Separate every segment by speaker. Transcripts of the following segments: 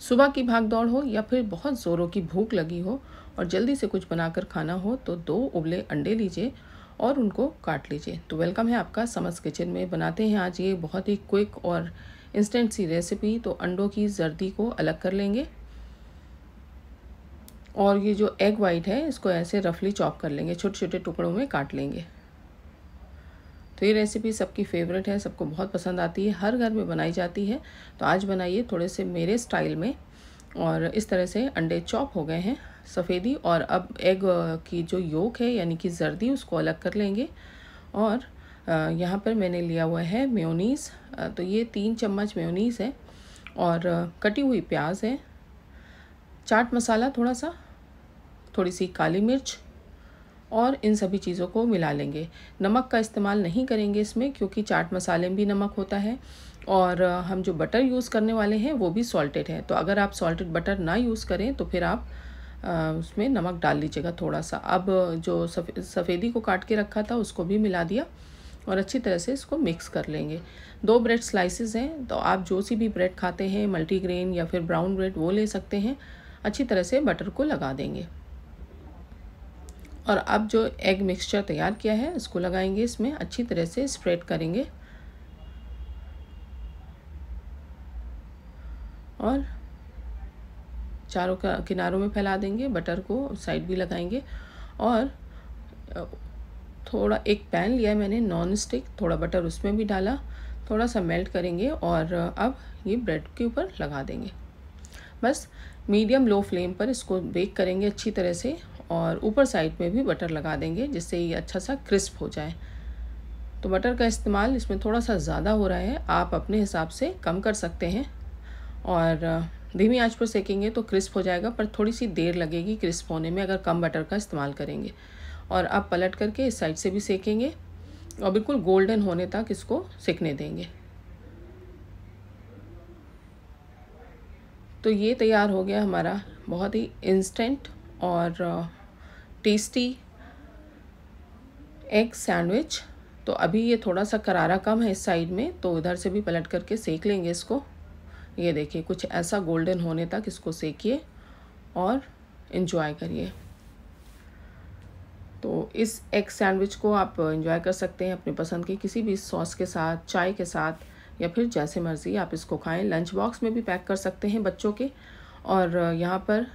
Speaker 1: सुबह की भाग दौड़ हो या फिर बहुत ज़ोरों की भूख लगी हो और जल्दी से कुछ बनाकर खाना हो तो दो उबले अंडे लीजिए और उनको काट लीजिए तो वेलकम है आपका समझ किचन में बनाते हैं आज ये बहुत ही क्विक और इंस्टेंट सी रेसिपी तो अंडों की जर्दी को अलग कर लेंगे और ये जो एग वाइट है इसको ऐसे रफली चॉप कर लेंगे छोटे छोटे टुकड़ों में काट लेंगे तो ये रेसिपी सबकी फेवरेट है सबको बहुत पसंद आती है हर घर में बनाई जाती है तो आज बनाइए थोड़े से मेरे स्टाइल में और इस तरह से अंडे चॉप हो गए हैं सफ़ेदी और अब एग की जो योक है यानी कि जर्दी उसको अलग कर लेंगे और यहाँ पर मैंने लिया हुआ है म्योनीस तो ये तीन चम्मच म्योनीस है और कटी हुई प्याज है चाट मसाला थोड़ा सा थोड़ी सी काली मिर्च और इन सभी चीज़ों को मिला लेंगे नमक का इस्तेमाल नहीं करेंगे इसमें क्योंकि चाट मसाले में भी नमक होता है और हम जो बटर यूज़ करने वाले हैं वो भी सॉल्टेड है तो अगर आप सॉल्टेड बटर ना यूज़ करें तो फिर आप उसमें नमक डाल लीजिएगा थोड़ा सा अब जो सफ़े, सफ़ेदी को काट के रखा था उसको भी मिला दिया और अच्छी तरह से इसको मिक्स कर लेंगे दो ब्रेड स्लाइसेस हैं तो आप जो सी भी ब्रेड खाते हैं मल्टीग्रेन या फिर ब्राउन ब्रेड वो ले सकते हैं अच्छी तरह से बटर को लगा देंगे और अब जो एग मिक्सचर तैयार किया है इसको लगाएंगे इसमें अच्छी तरह से स्प्रेड करेंगे और चारों का किनारों में फैला देंगे बटर को साइड भी लगाएंगे और थोड़ा एक पैन लिया मैंने नॉन स्टिक थोड़ा बटर उसमें भी डाला थोड़ा सा मेल्ट करेंगे और अब ये ब्रेड के ऊपर लगा देंगे बस मीडियम लो फ्लेम पर इसको बेक करेंगे अच्छी तरह से और ऊपर साइड में भी बटर लगा देंगे जिससे ये अच्छा सा क्रिस्प हो जाए तो बटर का इस्तेमाल इसमें थोड़ा सा ज़्यादा हो रहा है आप अपने हिसाब से कम कर सकते हैं और धीमी आंच पर सेकेंगे तो क्रिस्प हो जाएगा पर थोड़ी सी देर लगेगी क्रिस्प होने में अगर कम बटर का इस्तेमाल करेंगे और अब पलट करके इस साइड से भी सेकेंगे और बिल्कुल गोल्डन होने तक इसको सेकने देंगे तो ये तैयार हो गया हमारा बहुत ही इंस्टेंट और टेस्टी एग सैंडविच तो अभी ये थोड़ा सा करारा कम है इस साइड में तो इधर से भी पलट करके सेक लेंगे इसको ये देखिए कुछ ऐसा गोल्डन होने तक इसको सेकिए और इन्जॉय करिए तो इस एग सैंडविच को आप इन्जॉय कर सकते हैं अपने पसंद के किसी भी सॉस के साथ चाय के साथ या फिर जैसे मर्ज़ी आप इसको खाएं लंच बॉक्स में भी पैक कर सकते हैं बच्चों के और यहाँ पर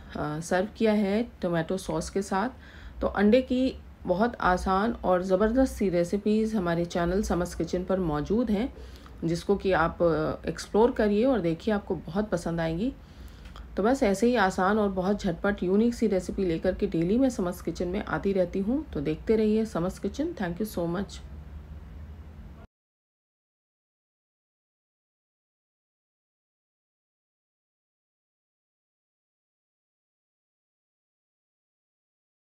Speaker 1: सर्व किया है टोमेटो सॉस के साथ तो अंडे की बहुत आसान और ज़बरदस्त सी रेसिपीज़ हमारे चैनल समस किचन पर मौजूद हैं जिसको कि आप एक्सप्लोर uh, करिए और देखिए आपको बहुत पसंद आएंगी तो बस ऐसे ही आसान और बहुत झटपट यूनिक सी रेसिपी लेकर के डेली मैं समस किचन में आती रहती हूँ तो देखते रहिए समस kitchen thank you so much